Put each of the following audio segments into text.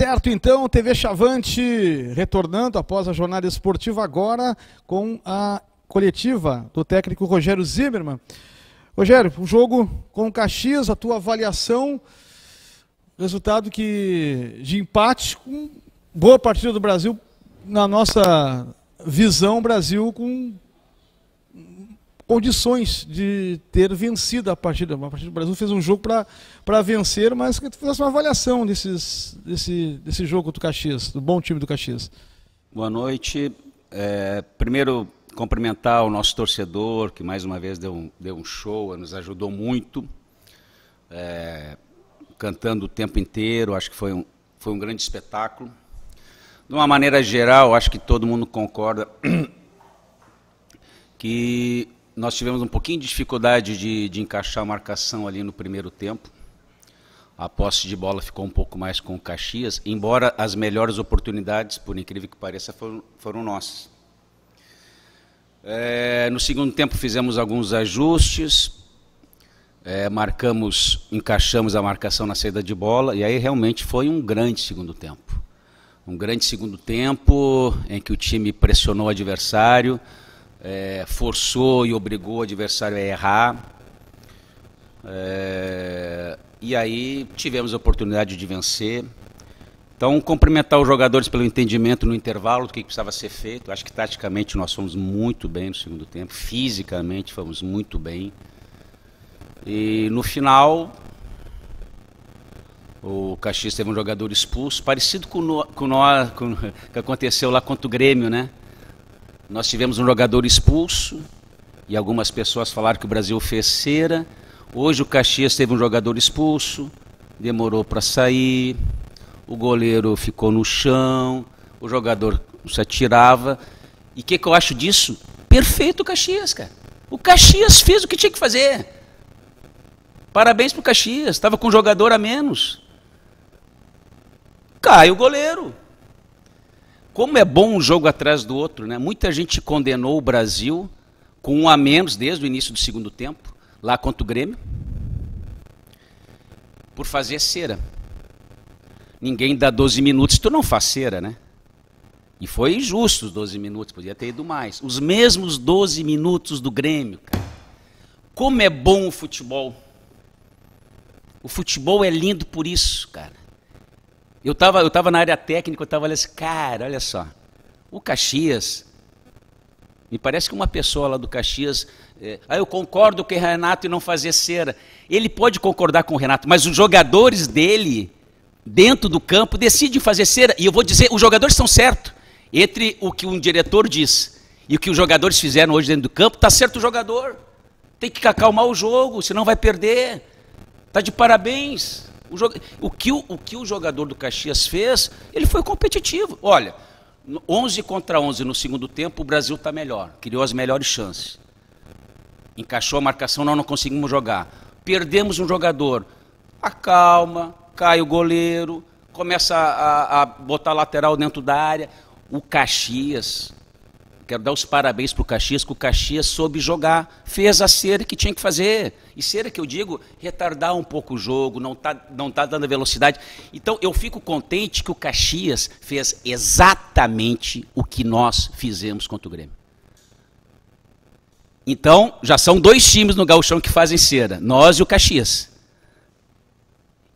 Certo, então, TV Chavante retornando após a jornada esportiva agora com a coletiva do técnico Rogério Zimmermann. Rogério, o um jogo com o Caxias, a tua avaliação, resultado que de empate com boa partida do Brasil na nossa visão Brasil com condições de ter vencido a partida. A partida do Brasil fez um jogo para vencer, mas que tu fizesse uma avaliação desses, desse, desse jogo do Caxias, do bom time do Caxias. Boa noite. É, primeiro, cumprimentar o nosso torcedor, que mais uma vez deu um, deu um show, nos ajudou muito, é, cantando o tempo inteiro. Acho que foi um, foi um grande espetáculo. De uma maneira geral, acho que todo mundo concorda que nós tivemos um pouquinho de dificuldade de, de encaixar a marcação ali no primeiro tempo. A posse de bola ficou um pouco mais com o Caxias, embora as melhores oportunidades, por incrível que pareça, foram, foram nossas. É, no segundo tempo fizemos alguns ajustes, é, marcamos, encaixamos a marcação na saída de bola, e aí realmente foi um grande segundo tempo. Um grande segundo tempo em que o time pressionou o adversário, é, forçou e obrigou o adversário a errar. É, e aí tivemos a oportunidade de vencer. Então, cumprimentar os jogadores pelo entendimento no intervalo do que precisava ser feito. Acho que taticamente nós fomos muito bem no segundo tempo, fisicamente fomos muito bem. E no final, o Caxias teve um jogador expulso, parecido com o, com, o que aconteceu lá contra o Grêmio, né? Nós tivemos um jogador expulso e algumas pessoas falaram que o Brasil fez cera. Hoje o Caxias teve um jogador expulso, demorou para sair, o goleiro ficou no chão, o jogador se atirava. E o que, que eu acho disso? Perfeito o Caxias, cara. O Caxias fez o que tinha que fazer. Parabéns pro Caxias, estava com um jogador a menos. Cai o goleiro. Como é bom um jogo atrás do outro, né? Muita gente condenou o Brasil com um a menos desde o início do segundo tempo, lá contra o Grêmio, por fazer cera. Ninguém dá 12 minutos, tu não faz cera, né? E foi injusto os 12 minutos, podia ter ido mais. Os mesmos 12 minutos do Grêmio, cara. Como é bom o futebol. O futebol é lindo por isso, cara. Eu estava eu tava na área técnica, eu estava ali assim, cara, olha só, o Caxias, me parece que uma pessoa lá do Caxias, é, ah, eu concordo com o Renato e não fazer cera. Ele pode concordar com o Renato, mas os jogadores dele, dentro do campo, decidem fazer cera. E eu vou dizer, os jogadores estão certos. Entre o que um diretor diz e o que os jogadores fizeram hoje dentro do campo, está certo o jogador. Tem que acalmar o jogo, senão vai perder. Está de parabéns. O, o, que o, o que o jogador do Caxias fez, ele foi competitivo. Olha, 11 contra 11 no segundo tempo, o Brasil está melhor, criou as melhores chances. Encaixou a marcação, nós não conseguimos jogar. Perdemos um jogador, acalma, cai o goleiro, começa a, a botar lateral dentro da área. O Caxias Quero dar os parabéns para o Caxias, que o Caxias soube jogar, fez a cera que tinha que fazer. E cera que eu digo, retardar um pouco o jogo, não está não tá dando velocidade. Então eu fico contente que o Caxias fez exatamente o que nós fizemos contra o Grêmio. Então, já são dois times no Gauchão que fazem cera, nós e o Caxias.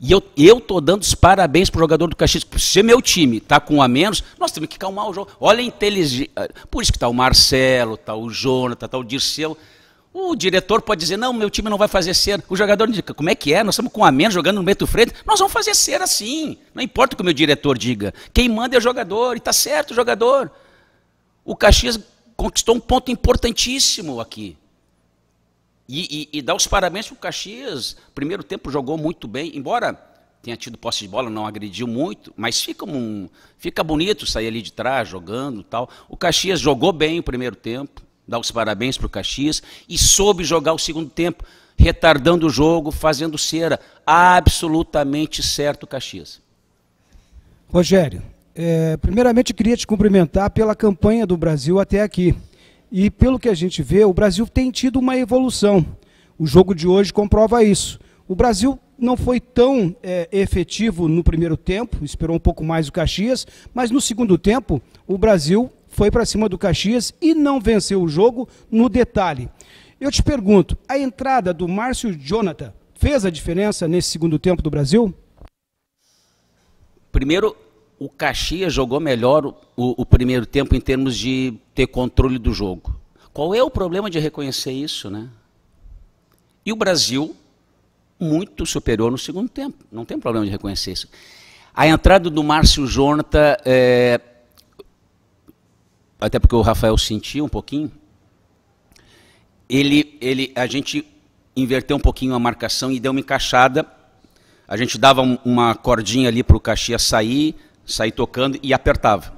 E eu, eu tô dando os parabéns para o jogador do Caxias. Se meu time tá com um a menos, nós temos que calmar o jogo. Olha a inteligência. Ah, por isso que tá o Marcelo, tá o Jonathan, tá o Dirceu. O diretor pode dizer, não, meu time não vai fazer cera. O jogador indica, como é que é? Nós estamos com a menos jogando no meio do frente. Nós vamos fazer cera sim. Não importa o que o meu diretor diga. Quem manda é o jogador. E tá certo o jogador. O Caxias conquistou um ponto importantíssimo aqui. E, e, e dar os parabéns para o Caxias. Primeiro tempo jogou muito bem, embora tenha tido posse de bola, não agrediu muito, mas fica, um, fica bonito sair ali de trás jogando tal. O Caxias jogou bem o primeiro tempo, dá os parabéns para o Caxias, e soube jogar o segundo tempo, retardando o jogo, fazendo cera. Absolutamente certo, Caxias. Rogério, é, primeiramente queria te cumprimentar pela campanha do Brasil até aqui. E pelo que a gente vê, o Brasil tem tido uma evolução. O jogo de hoje comprova isso. O Brasil não foi tão é, efetivo no primeiro tempo, esperou um pouco mais o Caxias, mas no segundo tempo o Brasil foi para cima do Caxias e não venceu o jogo no detalhe. Eu te pergunto, a entrada do Márcio Jonathan fez a diferença nesse segundo tempo do Brasil? Primeiro, o Caxias jogou melhor o, o, primeiro tempo em termos de ter controle do jogo. Qual é o problema de reconhecer isso, né? E o Brasil, muito superior no segundo tempo. Não tem problema de reconhecer isso. A entrada do Márcio Jonathan, é, até porque o Rafael sentiu um pouquinho, ele, ele, a gente inverteu um pouquinho a marcação e deu uma encaixada. A gente dava uma cordinha ali para o Caxias sair, saí tocando e apertava.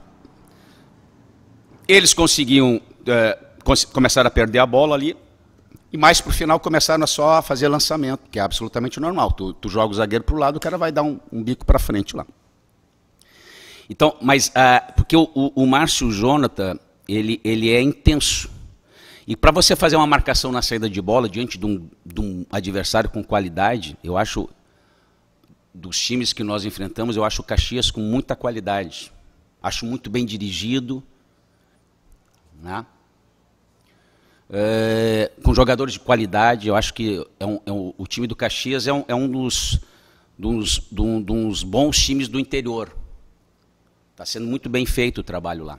Eles conseguiam, é, a perder a bola ali, e mais para o final começaram só a fazer lançamento, que é absolutamente normal. Tu, tu joga o zagueiro para o lado, o cara vai dar um, um bico para frente lá. Então, mas ah, porque o, o, o Márcio Jonathan, ele, ele é intenso. E para você fazer uma marcação na saída de bola diante de um, de um adversário com qualidade, eu acho dos times que nós enfrentamos, eu acho o Caxias com muita qualidade. Acho muito bem dirigido. Né? É, com jogadores de qualidade, eu acho que é um, é um, o time do Caxias é um, é um dos, dos, dos bons times do interior. Está sendo muito bem feito o trabalho lá.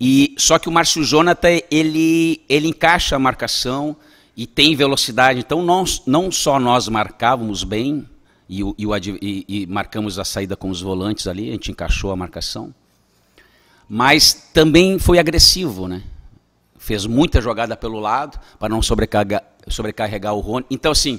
E só que o Márcio Jonathan, ele, ele encaixa a marcação, e tem velocidade. Então, nós, não só nós marcávamos bem e, e, o, e, e, marcamos a saída com os volantes ali, a gente encaixou a marcação, mas também foi agressivo, né? Fez muita jogada pelo lado para não sobrecarregar, sobrecarregar o Rony. Então, assim,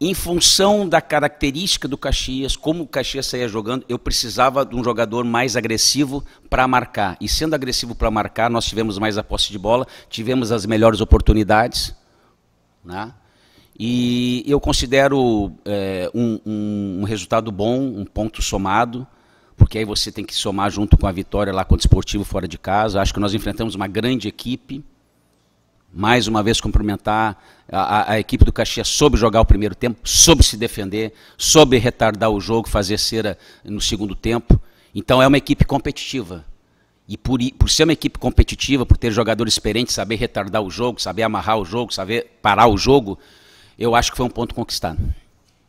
em função da característica do Caxias, como o Caxias saía jogando, eu precisava de um jogador mais agressivo para marcar. E sendo agressivo para marcar, nós tivemos mais a posse de bola, tivemos as melhores oportunidades. Né? E eu considero é, um, um, um, resultado bom, um ponto somado, porque aí você tem que somar junto com a vitória lá contra o esportivo fora de casa. Acho que nós enfrentamos uma grande equipe. Mais uma vez cumprimentar a, a equipe do Caxias soube jogar o primeiro tempo, soube se defender, soube retardar o jogo, fazer cera no segundo tempo. Então é uma equipe competitiva. E por, por ser uma equipe competitiva, por ter jogadores experientes, saber retardar o jogo, saber amarrar o jogo, saber parar o jogo, eu acho que foi um ponto conquistado.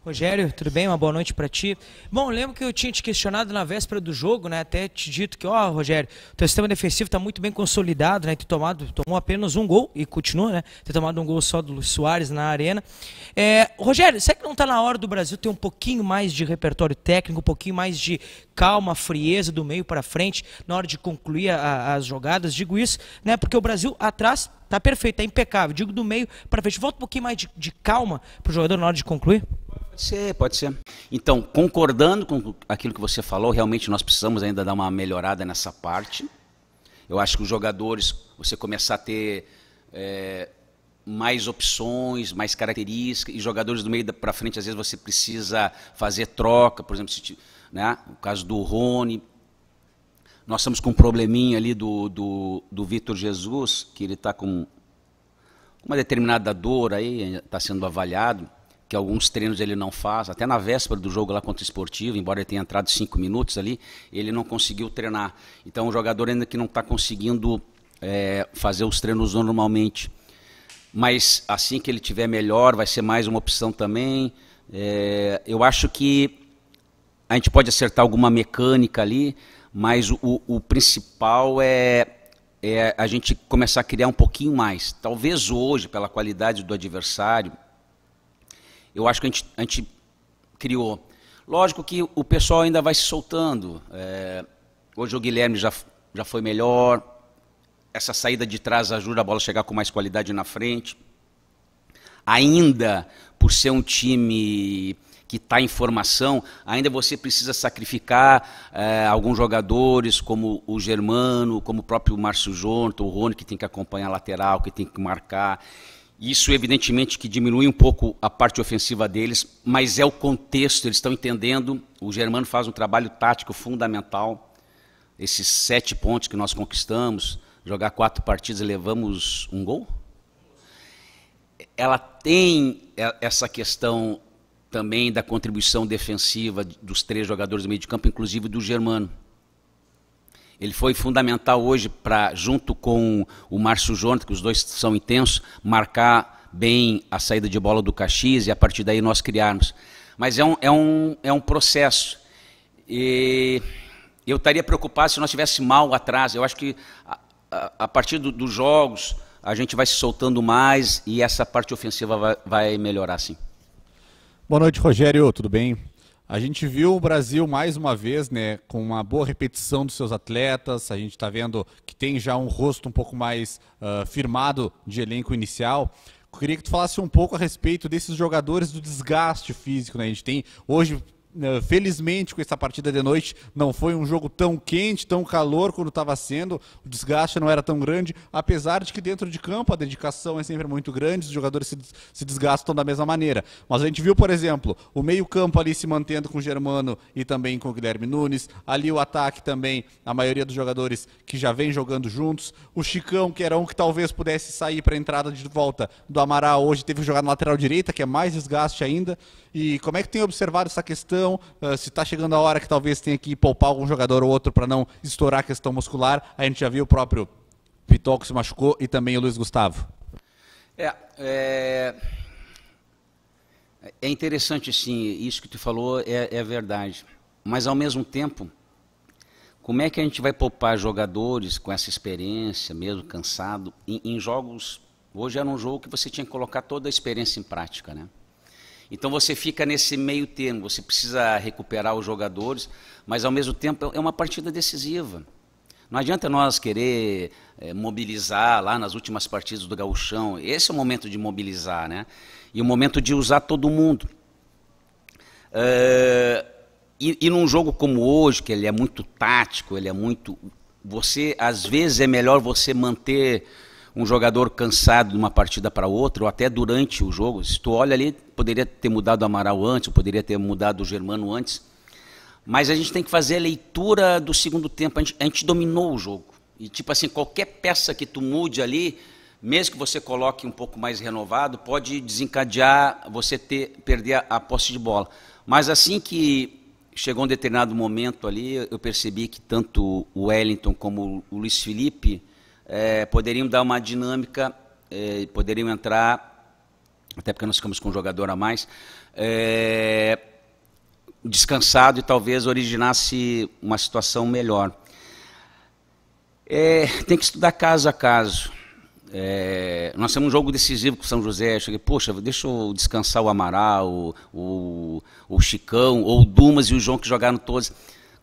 Rogério, tudo bem? Uma boa noite para ti. Bom, lembro que eu tinha te questionado na véspera do jogo, né? Até te dito que, ó, Rogério, teu sistema defensivo está muito bem consolidado, né? Tu tomado, tomou apenas um gol e continua, né? Ter tomado um gol só do Luiz Soares na arena. É, Rogério, será que não está na hora do Brasil ter um pouquinho mais de repertório técnico, um pouquinho mais de calma, frieza do meio para frente na hora de concluir a, as jogadas? Digo isso, né? Porque o Brasil atrás tá perfeito, tá impecável. Digo do meio para frente. Volta um pouquinho mais de, de calma para o jogador na hora de concluir. Pode ser, pode ser. Então, concordando com aquilo que você falou, realmente nós precisamos ainda dar uma melhorada nessa parte. Eu acho que os jogadores, você começar a ter é, mais opções, mais características, e jogadores do meio para frente, às vezes você precisa fazer troca, por exemplo, se, né, o caso do Rony. Nós estamos com um probleminha ali do, do, do Vitor Jesus, que ele está com uma determinada dor aí, está sendo avaliado que alguns treinos ele não faz, até na véspera do jogo lá contra o esportivo, embora ele tenha entrado cinco minutos ali, ele não conseguiu treinar. Então o jogador ainda que não está conseguindo é, fazer os treinos normalmente. Mas assim que ele tiver melhor, vai ser mais uma opção também. É, eu acho que a gente pode acertar alguma mecânica ali, mas o, o principal é, é a gente começar a criar um pouquinho mais. Talvez hoje, pela qualidade do adversário, eu acho que a gente, a gente criou. Lógico que o pessoal ainda vai se soltando. É, hoje o Guilherme já, já foi melhor. Essa saída de trás ajuda a bola a chegar com mais qualidade na frente. Ainda por ser um time que está em formação, ainda você precisa sacrificar é, alguns jogadores, como o Germano, como o próprio Márcio Jonto, o Rony, que tem que acompanhar a lateral, que tem que marcar. Isso, evidentemente, que diminui um pouco a parte ofensiva deles, mas é o contexto, eles estão entendendo. O Germano faz um trabalho tático fundamental. Esses sete pontos que nós conquistamos, jogar quatro partidas e levamos um gol. Ela tem essa questão também da contribuição defensiva dos três jogadores do meio de campo, inclusive do Germano. Ele foi fundamental hoje para, junto com o Márcio Jonathan, que os dois são intensos, marcar bem a saída de bola do Caxias e a partir daí nós criarmos. Mas é um, é um, é um processo. E eu estaria preocupado se nós tivesse mal atrás. Eu acho que a, a, partir do, dos jogos a gente vai se soltando mais e essa parte ofensiva vai, vai melhorar, sim. Boa noite, Rogério. Tudo bem? A gente viu o Brasil mais uma vez, né, com uma boa repetição dos seus atletas. A gente está vendo que tem já um rosto um pouco mais uh, firmado de elenco inicial. Eu queria que tu falasse um pouco a respeito desses jogadores do desgaste físico, né? A gente tem hoje né, felizmente com essa partida de noite não foi um jogo tão quente, tão calor quando estava sendo, o desgaste não era tão grande, apesar de que dentro de campo a dedicação é sempre muito grande, os jogadores se, se desgastam da mesma maneira. Mas a gente viu, por exemplo, o meio-campo ali se mantendo com o Germano e também com o Guilherme Nunes, ali o ataque também, a maioria dos jogadores que já vem jogando juntos, o Chicão, que era um que talvez pudesse sair para a entrada de volta do Amaral, hoje teve que jogar na lateral direita, que é mais desgaste ainda. E como é que tem observado essa questão? questão, ah, se está chegando a hora que talvez tenha que poupar algum jogador ou outro para não estourar a questão muscular. A gente já viu o próprio Pitoco que se machucou e também o Luiz Gustavo. É, é, é interessante sim, isso que tu falou é, é verdade. Mas ao mesmo tempo, como é que a gente vai poupar jogadores com essa experiência, mesmo cansado, em, em jogos? Hoje era um jogo que você tinha que colocar toda a experiência em prática, né? Então você fica nesse meio termo, você precisa recuperar os jogadores, mas ao mesmo tempo é uma partida decisiva. Não adianta nós querer é, mobilizar lá nas últimas partidas do gauchão. Esse é o momento de mobilizar, né? E o momento de usar todo mundo. É, e, e num jogo como hoje, que ele é muito tático, ele é muito... Você, às vezes, é melhor você manter um jogador cansado de uma partida para outra, ou até durante o jogo. Se tu olha ali, poderia ter mudado o Amaral antes, poderia ter mudado o Germano antes. Mas a gente tem que fazer a leitura do segundo tempo. A gente, a gente dominou o jogo. E, tipo assim, qualquer peça que tu mude ali, mesmo que você coloque um pouco mais renovado, pode desencadear você ter, perder a, a posse de bola. Mas assim que chegou um determinado momento ali, eu percebi que tanto o Wellington como o Luiz Felipe é, poderiam dar uma dinâmica, é, poderiam entrar, até porque nós ficamos com um jogador a mais, é, descansado e talvez originasse uma situação melhor. É, tem que estudar caso a caso. É, nós temos um jogo decisivo com o São José. Eu cheguei, poxa, deixa eu descansar o Amaral, o, o, o, Chicão, ou o Dumas e o João que jogaram todos.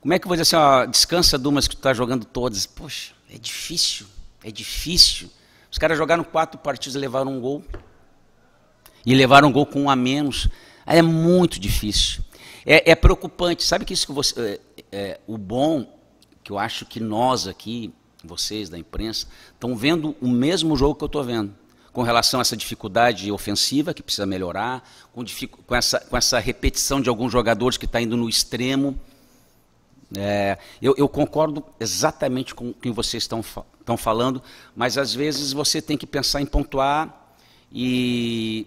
Como é que eu vou dizer assim, ó, descansa Dumas que tu está jogando todos? Poxa, é difícil. É difícil. Os caras jogaram quatro partidas e levaram um gol. E levaram um gol com um a menos. É muito difícil. É, é preocupante. Sabe que isso que você. É, é, o bom, que eu acho que nós aqui, vocês da imprensa, estão vendo o mesmo jogo que eu estou vendo. Com relação a essa dificuldade ofensiva que precisa melhorar, com, com, essa, com essa repetição de alguns jogadores que está indo no extremo. É, eu, eu, concordo exatamente com o que vocês estão, estão falando, mas às vezes você tem que pensar em pontuar e,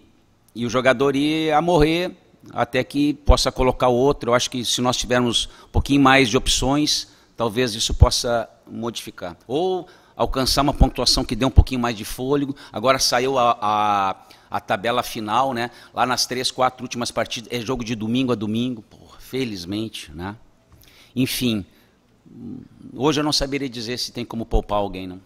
e o jogador ir a morrer até que possa colocar outro. Eu acho que se nós tivermos um pouquinho mais de opções, talvez isso possa modificar. Ou alcançar uma pontuação que dê um pouquinho mais de fôlego. Agora saiu a, a, a tabela final, né? Lá nas três, quatro últimas partidas, é jogo de domingo a domingo. Porra, felizmente, né? Enfim, hoje eu não saberia dizer se tem como poupar alguém, não.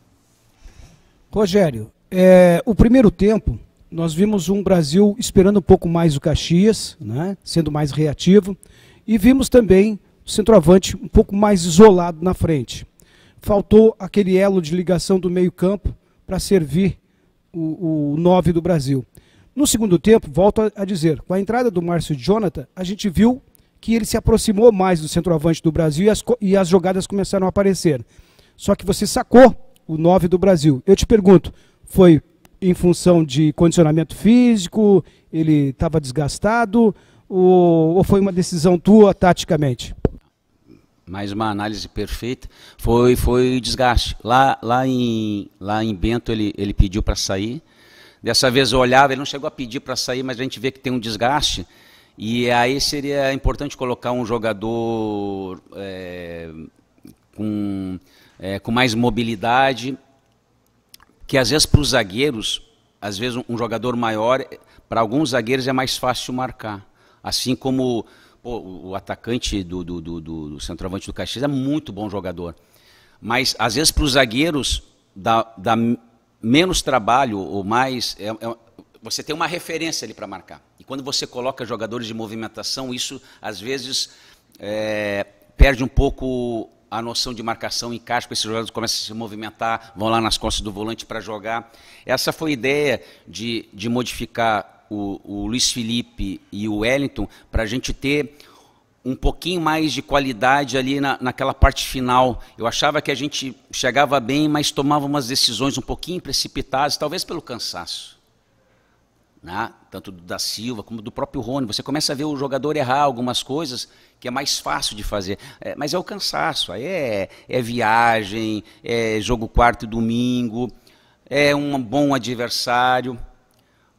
Rogério, é, o primeiro tempo nós vimos um Brasil esperando um pouco mais o Caxias, né, sendo mais reativo, e vimos também o centroavante um pouco mais isolado na frente. Faltou aquele elo de ligação do meio-campo para servir o, 9 do Brasil. No segundo tempo, volto a, dizer, com a entrada do Márcio Jonathan, a gente viu que ele se aproximou mais do centroavante do Brasil e as, e as jogadas começaram a aparecer. Só que você sacou o 9 do Brasil. Eu te pergunto, foi em função de condicionamento físico, ele estava desgastado, ou, ou foi uma decisão tua taticamente? mais uma análise perfeita. Foi foi desgaste. Lá lá em lá em Bento ele ele pediu para sair. Dessa vez eu olhava, ele não chegou a pedir para sair, mas a gente vê que tem um desgaste. E aí seria importante colocar um jogador é, com, é, com mais mobilidade, que às vezes para os zagueiros, às vezes um, jogador maior, para alguns zagueiros é mais fácil marcar. Assim como pô, o atacante do, do, do, do centroavante do Caxias é muito bom jogador. Mas às vezes para os zagueiros dá, dá menos trabalho ou mais. É, é você tem uma referência ali para marcar. E quando você coloca jogadores de movimentação, isso às vezes é, perde um pouco a noção de marcação, em caixa, porque esses jogadores começam a se movimentar, vão lá nas costas do volante para jogar. Essa foi a ideia de, de modificar o, o Luiz Felipe e o Wellington para a gente ter um pouquinho mais de qualidade ali na, naquela parte final. Eu achava que a gente chegava bem, mas tomava umas decisões um pouquinho precipitadas, talvez pelo cansaço né? tanto do da Silva como do próprio Rony. Você começa a ver o jogador errar algumas coisas que é mais fácil de fazer, é, mas é o cansaço, aí é, é viagem, é jogo quarto e domingo, é um bom adversário.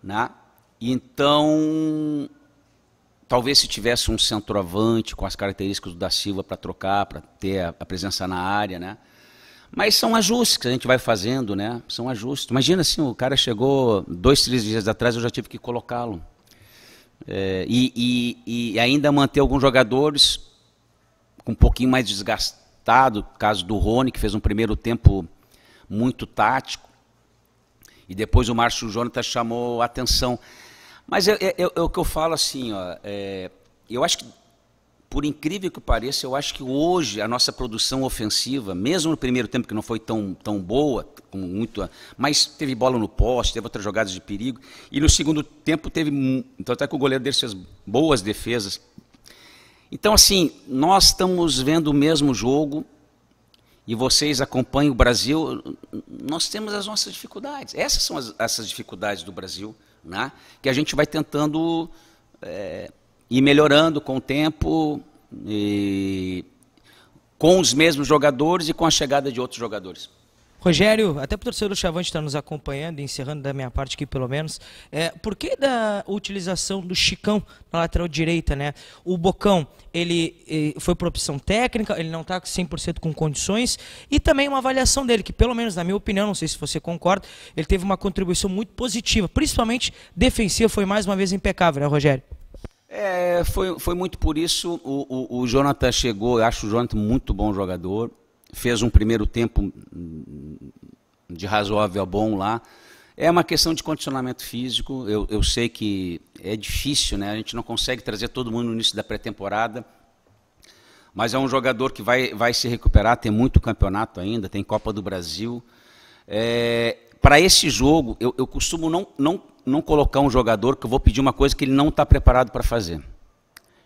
Né? Então, talvez se tivesse um centroavante com as características do da Silva para trocar, para ter a, a presença na área, né? Mas são ajustes que a gente vai fazendo, né? São ajustes. Imagina assim, o cara chegou dois, três dias atrás, eu já tive que colocá-lo. É, e, e, e, ainda manter alguns jogadores com um pouquinho mais desgastado, caso do Rony, que fez um primeiro tempo muito tático. E depois o Márcio Jonathan chamou a atenção. Mas é, é, é o que eu falo assim, ó, é, eu acho que por incrível que pareça, eu acho que hoje a nossa produção ofensiva, mesmo no primeiro tempo que não foi tão, tão boa, muito, mas teve bola no poste, teve outras jogadas de perigo, e no segundo tempo teve, então até que o goleiro deu fez boas defesas. Então assim, nós estamos vendo o mesmo jogo e vocês acompanham o Brasil, nós temos as nossas dificuldades. Essas são as, essas dificuldades do Brasil, né? que a gente vai tentando é, e melhorando com o tempo, com os mesmos jogadores e com a chegada de outros jogadores. Rogério, até para o torcedor Chavante estar nos acompanhando, encerrando da minha parte aqui pelo menos, é, por que da utilização do Chicão na lateral direita, né? O Bocão, ele, ele eh, foi por opção técnica, ele não está 100% com condições, e também uma avaliação dele, que pelo menos na minha opinião, não sei se você concorda, ele teve uma contribuição muito positiva, principalmente defensiva, foi mais uma vez impecável, né Rogério? É, foi, foi muito por isso. O, o, o Jonathan chegou, eu acho o Jonathan muito bom jogador. Fez um primeiro tempo de razoável bom lá. É uma questão de condicionamento físico. Eu, eu sei que é difícil, né? A gente não consegue trazer todo mundo no início da pré-temporada. Mas é um jogador que vai, vai se recuperar, tem muito campeonato ainda, tem Copa do Brasil. É, para esse jogo, eu, eu costumo não, não, não colocar um jogador que eu vou pedir uma coisa que ele não está preparado para fazer.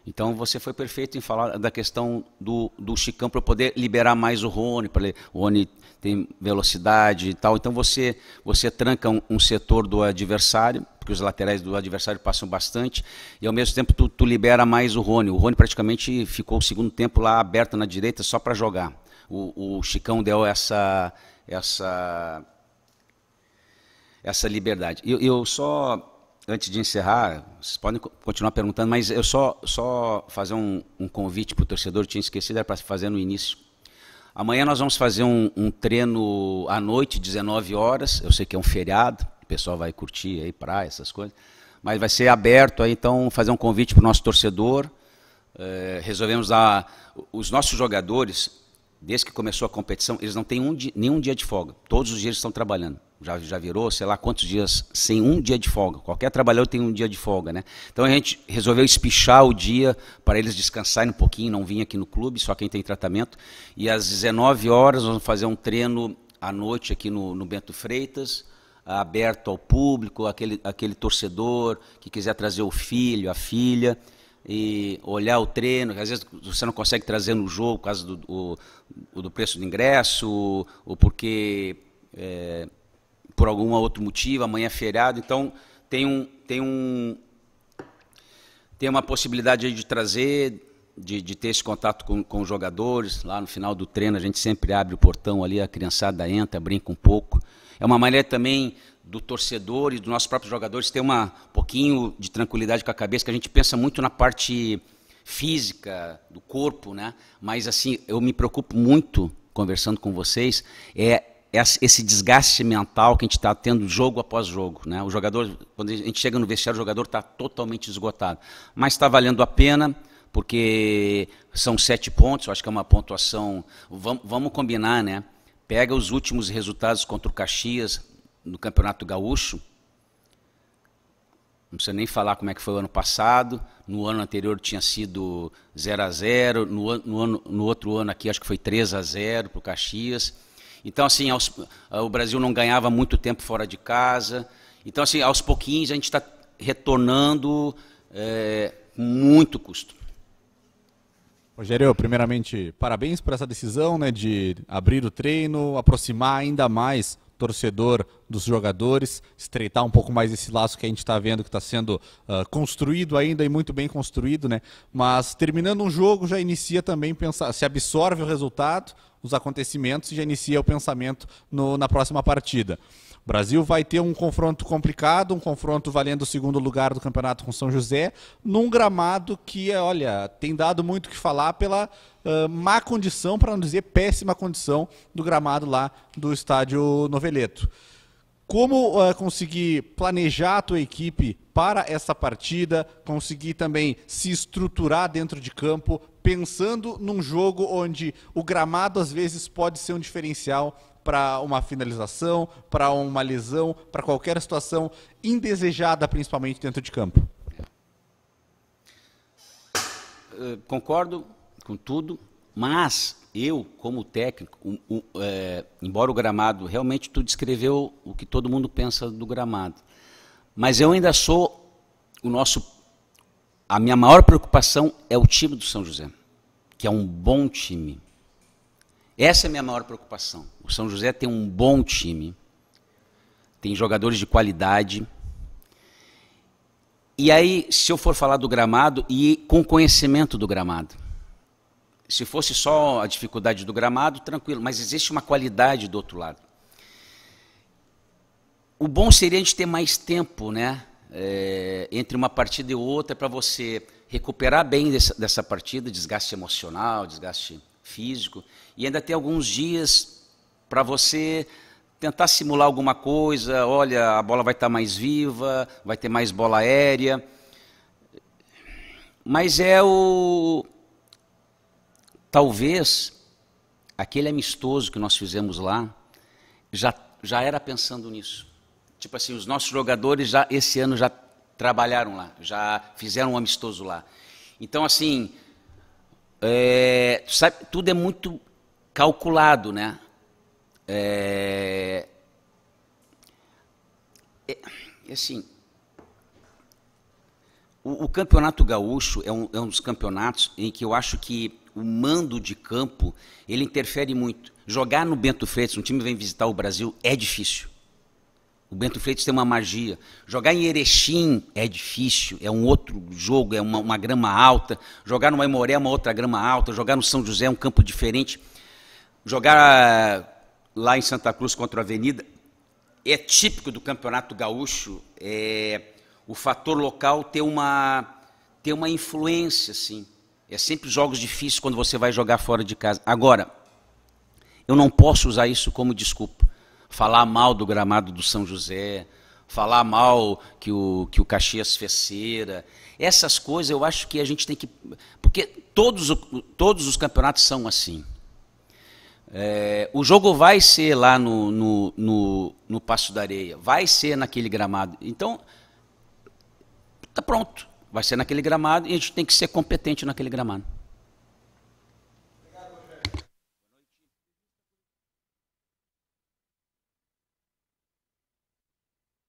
Então você foi perfeito em falar da questão do, do Chicão para poder liberar mais o Rony, para o Rony tem velocidade e tal. Então você você tranca um, um, setor do adversário, porque os laterais do adversário passam bastante, e ao mesmo tempo tu, tu libera mais o Rony. O Rony praticamente ficou o segundo tempo lá aberto na direita só para jogar. O, o Chicão deu essa essa essa liberdade. Eu, eu só, antes de encerrar, vocês podem continuar perguntando, mas eu só, só fazer um, um convite para o torcedor, eu tinha esquecido, era para fazer no início. Amanhã nós vamos fazer um, um, treino à noite, 19 horas. Eu sei que é um feriado, o pessoal vai curtir aí, praia, essas coisas. Mas vai ser aberto aí, então, fazer um convite para o nosso torcedor. É, resolvemos dar. Os nossos jogadores, desde que começou a competição, eles não têm um, nenhum dia de folga. Todos os dias estão trabalhando já, já virou, sei lá quantos dias, sem um dia de folga. Qualquer trabalhador tem um dia de folga, né? Então a gente resolveu espichar o dia para eles descansarem um pouquinho, não vir aqui no clube, só quem tem tratamento. E às 19 horas vamos fazer um treino à noite aqui no, no Bento Freitas, aberto ao público, aquele, aquele torcedor que quiser trazer o filho, a filha e olhar o treino, às vezes você não consegue trazer no jogo por causa do, do, do preço do ingresso, ou porque é, por algum outro motivo, amanhã é feriado, então tem um tem um tem uma possibilidade de trazer de, de, ter esse contato com, com, os jogadores. Lá no final do treino, a gente sempre abre o portão ali, a criançada entra, brinca um pouco. É uma maneira também do torcedor e dos nossos próprios jogadores ter uma, um pouquinho de tranquilidade com a cabeça, que a gente pensa muito na parte física, do corpo, né? Mas, assim, eu me preocupo muito, conversando com vocês, é esse desgaste mental que a gente está tendo jogo após jogo. Né? O jogador, quando a gente chega no vestiário, o jogador está totalmente esgotado. Mas está valendo a pena, porque são sete pontos, eu acho que é uma pontuação. Vamos, vamos combinar, né? Pega os últimos resultados contra o Caxias no Campeonato Gaúcho. Não precisa nem falar como é que foi o ano passado. No ano anterior tinha sido 0 a 0 no, no, ano, no outro ano aqui acho que foi 3 a 0 para o Caxias. Então, assim, aos, ah, o Brasil não ganhava muito tempo fora de casa. Então, assim, aos pouquinhos a gente está retornando é, muito custo. Rogério, primeiramente, parabéns por essa decisão né, de abrir o treino, aproximar ainda mais torcedor, dos jogadores, estreitar um pouco mais esse laço que a gente está vendo que está sendo uh, construído ainda e muito bem construído, né? Mas terminando um jogo já inicia também pensar, se absorve o resultado, os acontecimentos e já inicia o pensamento no, na próxima partida. O Brasil vai ter um confronto complicado, um confronto valendo o segundo lugar do campeonato com São José, num gramado que, olha, tem dado muito o que falar pela uh, má condição, para não dizer péssima condição, do gramado lá do estádio Noveleto. Como uh, conseguir planejar a tua equipe para essa partida, conseguir também se estruturar dentro de campo, pensando num jogo onde o gramado às vezes pode ser um diferencial para uma finalização, para uma lesão, para qualquer situação indesejada, principalmente dentro de campo. É, concordo com tudo, mas eu, como técnico, um, um, é, embora o gramado, realmente tu descreveu o que todo mundo pensa do gramado, mas eu ainda sou o nosso. A minha maior preocupação é o time do São José, que é um bom time. Essa é a minha maior preocupação. O São José tem um bom time, tem jogadores de qualidade. E aí, se eu for falar do gramado, e com conhecimento do gramado. Se fosse só a dificuldade do gramado, tranquilo, mas existe uma qualidade do outro lado. O bom seria a gente ter mais tempo, né? É, entre uma partida e outra, para você recuperar bem dessa, dessa partida, desgaste emocional, desgaste físico, e ainda tem alguns dias para você tentar simular alguma coisa, olha, a bola vai estar tá mais viva, vai ter mais bola aérea. Mas é o talvez aquele amistoso que nós fizemos lá já já era pensando nisso. Tipo assim, os nossos jogadores já esse ano já trabalharam lá, já fizeram um amistoso lá. Então assim, é, sabe, tudo é muito calculado, né? É, é, assim, o, o, campeonato gaúcho é um, é um dos campeonatos em que eu acho que o mando de campo ele interfere muito. Jogar no Bento Freitas, um time vem visitar o Brasil, é difícil. O Bento Freitas tem uma magia. Jogar em Erechim é difícil, é um outro jogo, é uma, uma grama alta. Jogar no Maimoré é uma outra grama alta. Jogar no São José é um campo diferente. Jogar ah, lá em Santa Cruz contra a Avenida é típico do Campeonato Gaúcho. É, o fator local ter uma, tem uma influência, assim. É sempre jogos difíceis quando você vai jogar fora de casa. Agora, eu não posso usar isso como desculpa falar mal do gramado do São José, falar mal que o, que o Caxias fez cera. Essas coisas eu acho que a gente tem que. Porque todos, todos os campeonatos são assim. É, o jogo vai ser lá no, no, no, no Passo da Areia, vai ser naquele gramado. Então, está pronto. Vai ser naquele gramado e a gente tem que ser competente naquele gramado.